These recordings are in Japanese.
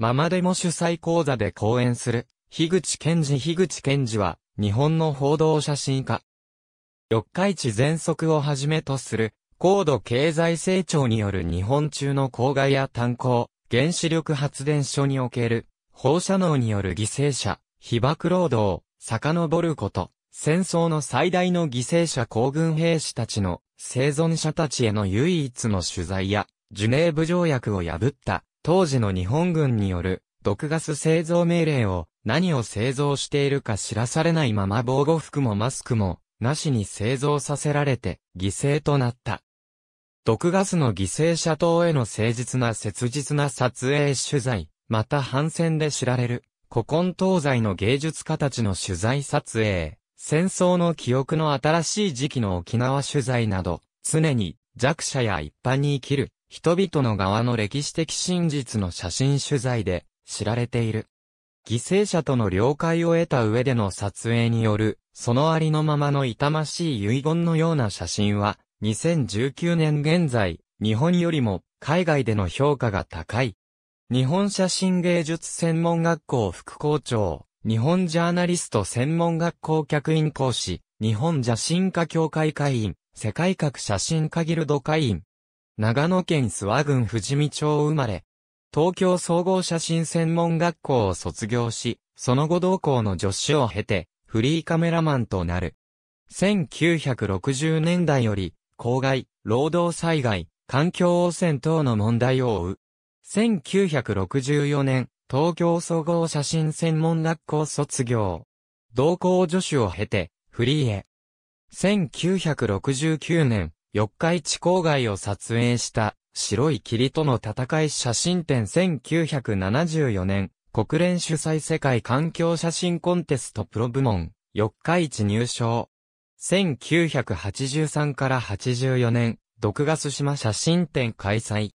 ママでも主催講座で講演する、樋口健二樋口健二は、日本の報道写真家。四日市全速をはじめとする、高度経済成長による日本中の郊外や炭鉱、原子力発電所における、放射能による犠牲者、被爆労働、遡ること、戦争の最大の犠牲者皇軍兵士たちの生存者たちへの唯一の取材や、ジュネーブ条約を破った当時の日本軍による毒ガス製造命令を何を製造しているか知らされないまま防護服もマスクもなしに製造させられて犠牲となった。毒ガスの犠牲者等への誠実な切実な撮影取材、また反戦で知られる古今東西の芸術家たちの取材撮影、戦争の記憶の新しい時期の沖縄取材など、常に弱者や一般に生きる人々の側の歴史的真実の写真取材で知られている。犠牲者との了解を得た上での撮影による、そのありのままの痛ましい遺言のような写真は、2019年現在、日本よりも海外での評価が高い。日本写真芸術専門学校副校長、日本ジャーナリスト専門学校客員講師、日本写真家協会会員、世界各写真家ギルド会員、長野県諏訪郡富士見町生まれ、東京総合写真専門学校を卒業し、その後同校の助手を経て、フリーカメラマンとなる。1960年代より、公害、労働災害、環境汚染等の問題を追う。1964年、東京総合写真専門学校卒業。同校助手を経て、フリーへ。1969年、四日市郊外を撮影した白い霧との戦い写真展1974年、国連主催世界環境写真コンテストプロ部門、四日市入賞。1983から84年、毒ガス島写真展開催。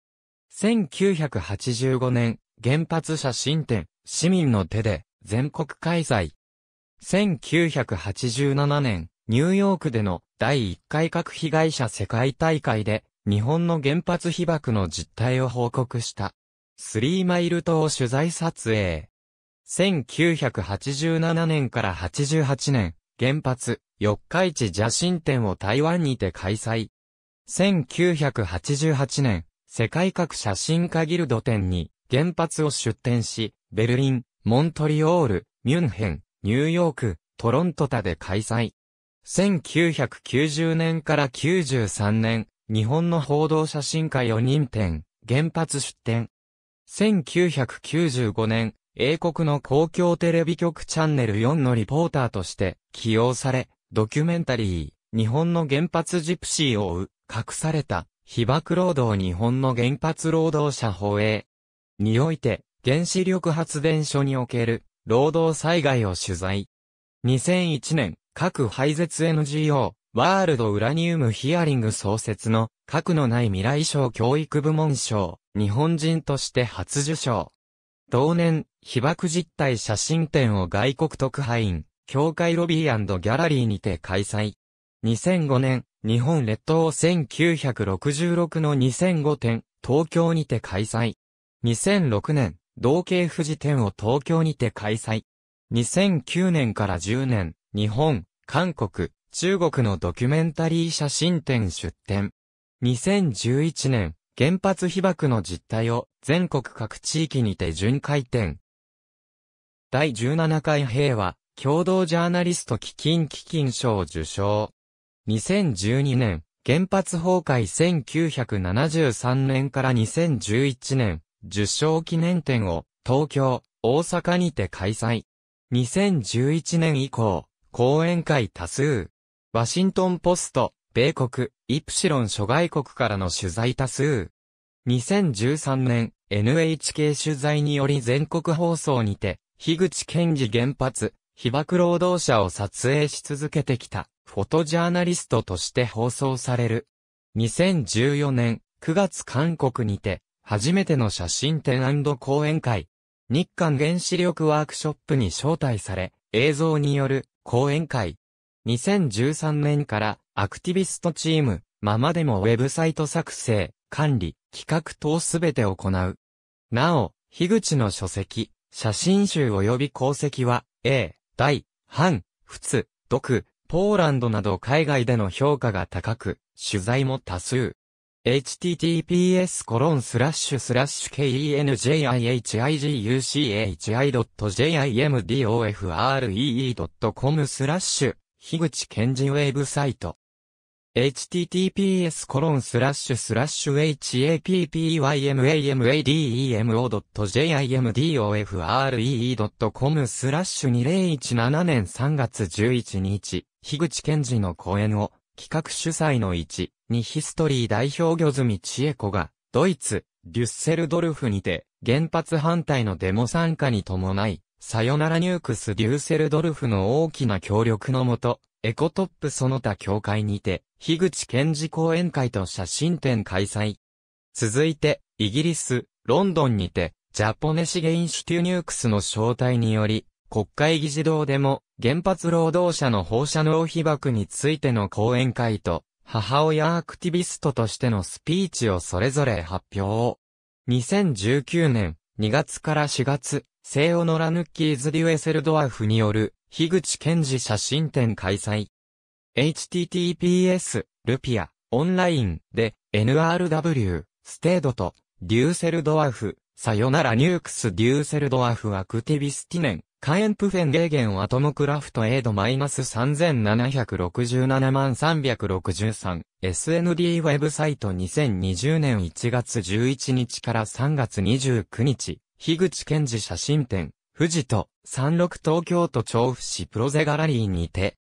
1985年、原発写真展、市民の手で、全国開催。1987年、ニューヨークでの第1回核被害者世界大会で日本の原発被爆の実態を報告した。スリーマイル島取材撮影。1987年から88年、原発、四日市邪神展を台湾にて開催。1988年、世界各写真家ギルド展に原発を出展し、ベルリン、モントリオール、ミュンヘン、ニューヨーク、トロントタで開催。1990年から93年、日本の報道写真家4人展、原発出展。1995年、英国の公共テレビ局チャンネル4のリポーターとして起用され、ドキュメンタリー、日本の原発ジプシーを追う、隠された、被爆労働日本の原発労働者放映において、原子力発電所における、労働災害を取材。2001年、核廃絶 NGO、ワールドウラニウムヒアリング創設の、核のない未来賞教育部門賞、日本人として初受賞。同年、被爆実態写真展を外国特派員、協会ロビーギャラリーにて開催。2005年、日本列島1966の2005展、東京にて開催。2006年、同系富士展を東京にて開催。2009年から10年、日本、韓国、中国のドキュメンタリー写真展出展。2011年、原発被爆の実態を全国各地域にて巡回展。第17回平和、共同ジャーナリスト基金基金賞受賞。2012年、原発崩壊1973年から2011年、受賞記念展を東京、大阪にて開催。2011年以降、講演会多数。ワシントンポスト、米国、イプシロン諸外国からの取材多数。2013年、NHK 取材により全国放送にて、樋口健二原発、被爆労働者を撮影し続けてきた、フォトジャーナリストとして放送される。2014年、9月韓国にて、初めての写真展講演会、日韓原子力ワークショップに招待され、映像による講演会。2013年からアクティビストチーム、ままでもウェブサイト作成、管理、企画等すべて行う。なお、樋口の書籍、写真集及び功績は、A、大、半、仏、独、ポーランドなど海外での評価が高く、取材も多数。https コロンスラッシュスラッシュ kenjihiguchi.jimdofree.com スラッシュ、樋口健治ウェブサイト。https コロンスラッシュスラッシュ happymamademo.jimdofree.com スラッシュ2017年3月11日、樋口健二の講演を、企画主催の1。にヒストリー代表魚住千恵子が、ドイツ、デュッセルドルフにて、原発反対のデモ参加に伴い、サヨナラニュークス・デューセルドルフの大きな協力のもと、エコトップその他協会にて、樋口賢治講演会と写真展開催。続いて、イギリス、ロンドンにて、ジャポネシゲインシュテュニュークスの招待により、国会議事堂でも、原発労働者の放射能被爆についての講演会と、母親アクティビストとしてのスピーチをそれぞれ発表。2019年2月から4月、セオノラ・ヌッキーズ・デュエセルドワーフによる、樋口健二写真展開催。https、ルピア、オンラインで、NRW、ステードと、デューセルドワーフ、さよならニュークス・デューセルドワーフ・アクティビスティネン、カエンプフェンゲーゲンアトムクラフトエイドマイナス3767万 363SND ウェブサイト2020年1月11日から3月29日、樋口健二写真展、富士と三六東京都調布市プロゼガラリーにて、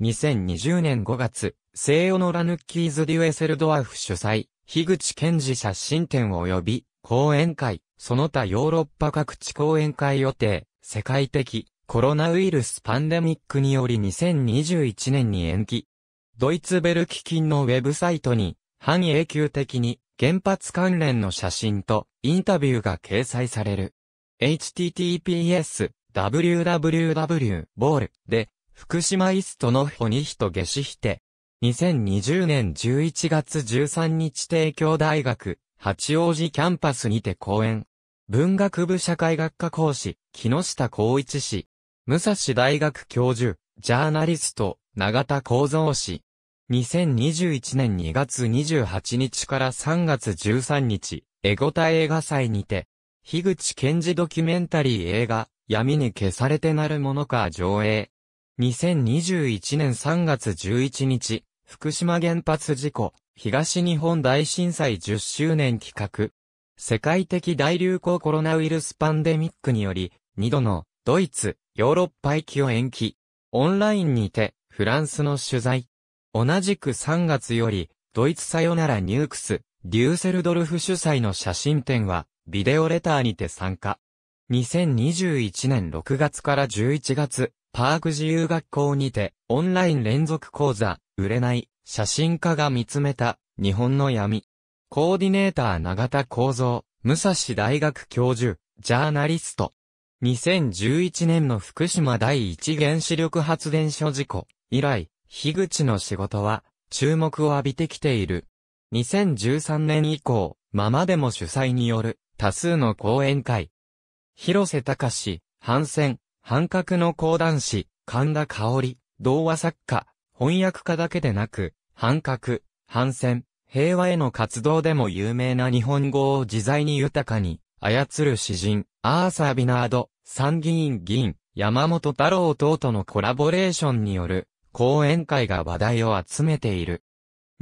2020年5月、西オノラヌッキーズ・デュエセルドアフ主催、樋口健二写真展及び、講演会、その他ヨーロッパ各地講演会予定、世界的コロナウイルスパンデミックにより2021年に延期。ドイツベル基金のウェブサイトに半永久的に原発関連の写真とインタビューが掲載される。https www ボールで福島イストのホニヒトゲシヒテ。2020年11月13日帝京大学八王子キャンパスにて講演。文学部社会学科講師、木下光一氏、武蔵大学教授、ジャーナリスト、永田光三氏。2021年2月28日から3月13日、エゴタ映画祭にて、樋口賢治ドキュメンタリー映画、闇に消されてなるものか上映。2021年3月11日、福島原発事故、東日本大震災10周年企画、世界的大流行コロナウイルスパンデミックにより、2度のドイツ、ヨーロッパ行きを延期。オンラインにて、フランスの取材。同じく3月より、ドイツさよならニュークス、デューセルドルフ主催の写真展は、ビデオレターにて参加。2021年6月から11月、パーク自由学校にて、オンライン連続講座、売れない、写真家が見つめた、日本の闇。コーディネーター永田光三、武蔵大学教授、ジャーナリスト。2011年の福島第一原子力発電所事故以来、樋口の仕事は注目を浴びてきている。2013年以降、ままでも主催による多数の講演会。広瀬隆史、反戦、反核の講談師、神田香織、童話作家、翻訳家だけでなく、反核、反戦、平和への活動でも有名な日本語を自在に豊かに操る詩人、アーサー・ビナード、参議院議員、山本太郎等とのコラボレーションによる講演会が話題を集めている。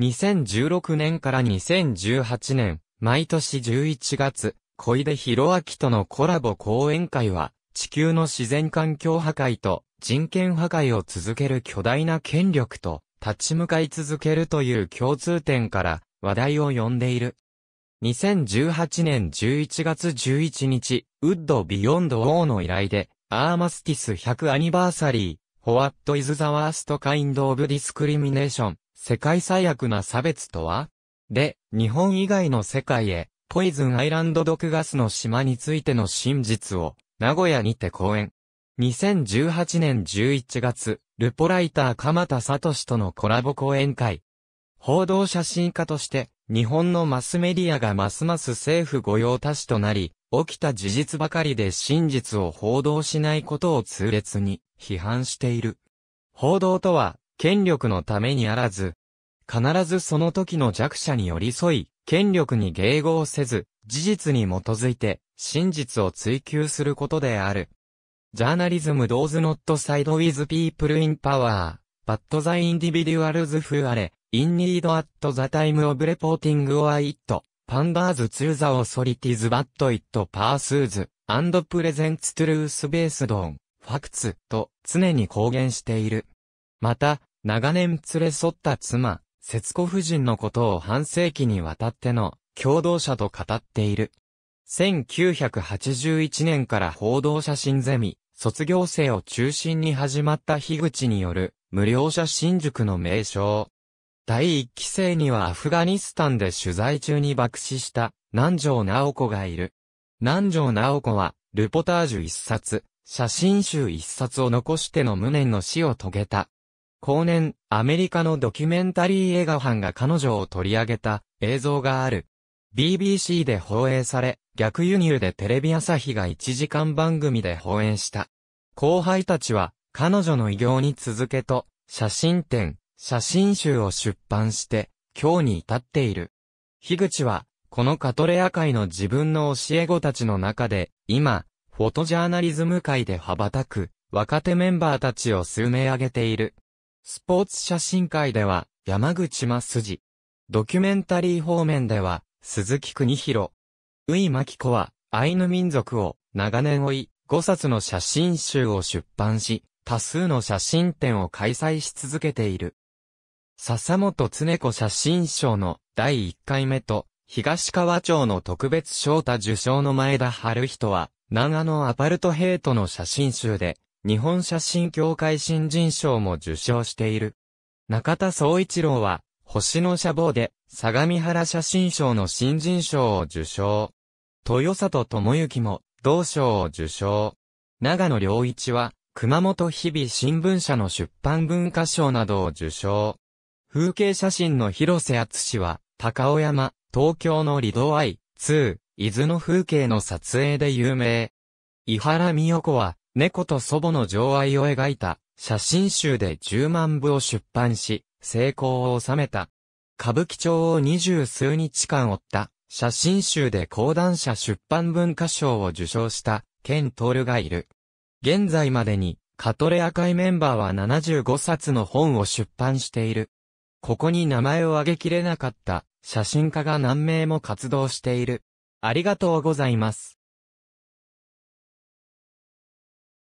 2016年から2018年、毎年11月、小出博明とのコラボ講演会は、地球の自然環境破壊と人権破壊を続ける巨大な権力と、立ち向かい続けるという共通点から話題を呼んでいる。2018年11月11日、ウッドビヨンド王の依頼で、アーマスティス100アニバーサリー、ホワット・イズ・ザ・ワースト・カインド・オブ・ディスクリミネーション、世界最悪な差別とはで、日本以外の世界へ、ポイズンアイランド毒ガスの島についての真実を、名古屋にて講演。2018年11月、ルポライター鎌田聡とのコラボ講演会。報道写真家として、日本のマスメディアがますます政府御用達となり、起きた事実ばかりで真実を報道しないことを痛烈に批判している。報道とは、権力のためにあらず、必ずその時の弱者に寄り添い、権力に迎合せず、事実に基づいて、真実を追求することである。ジャーナリズム does not side with people in power, but the individuals who are, in need at the time of reporting or it, panders to the authorities but it pursues, and presents truth based on, facts と常に公言している。また、長年連れ添った妻、節子夫人のことを半世紀にわたっての、共同者と語っている。1981年から報道写真ゼミ、卒業生を中心に始まった樋口による無料写真塾の名称。第1期生にはアフガニスタンで取材中に爆死した南條直子がいる。南條直子は、ルポタージュ一冊、写真集一冊を残しての無念の死を遂げた。後年、アメリカのドキュメンタリー映画班が彼女を取り上げた映像がある。BBC で放映され、逆輸入でテレビ朝日が1時間番組で放映した。後輩たちは、彼女の偉業に続けと、写真展、写真集を出版して、今日に至っている。樋口は、このカトレア界の自分の教え子たちの中で、今、フォトジャーナリズム界で羽ばたく、若手メンバーたちを数名挙げている。スポーツ写真界では、山口真筋。ドキュメンタリー方面では、鈴木邦博。ウイ・マキコは、アイヌ民族を長年追い、5冊の写真集を出版し、多数の写真展を開催し続けている。笹本常子写真賞の第1回目と、東川町の特別賞太受賞の前田春人は、長野アパルトヘイトの写真集で、日本写真協会新人賞も受賞している。中田総一郎は、星の写望で、相模原写真賞の新人賞を受賞。豊里智之も、同賞を受賞。長野良一は、熊本日々新聞社の出版文化賞などを受賞。風景写真の広瀬厚氏は、高尾山、東京のリドアイ、2、伊豆の風景の撮影で有名。伊原美代子は、猫と祖母の情愛を描いた、写真集で10万部を出版し、成功を収めた。歌舞伎町を二十数日間追った写真集で講談社出版文化賞を受賞したケン・トールがいる。現在までにカトレア会メンバーは75冊の本を出版している。ここに名前を挙げきれなかった写真家が何名も活動している。ありがとうございます。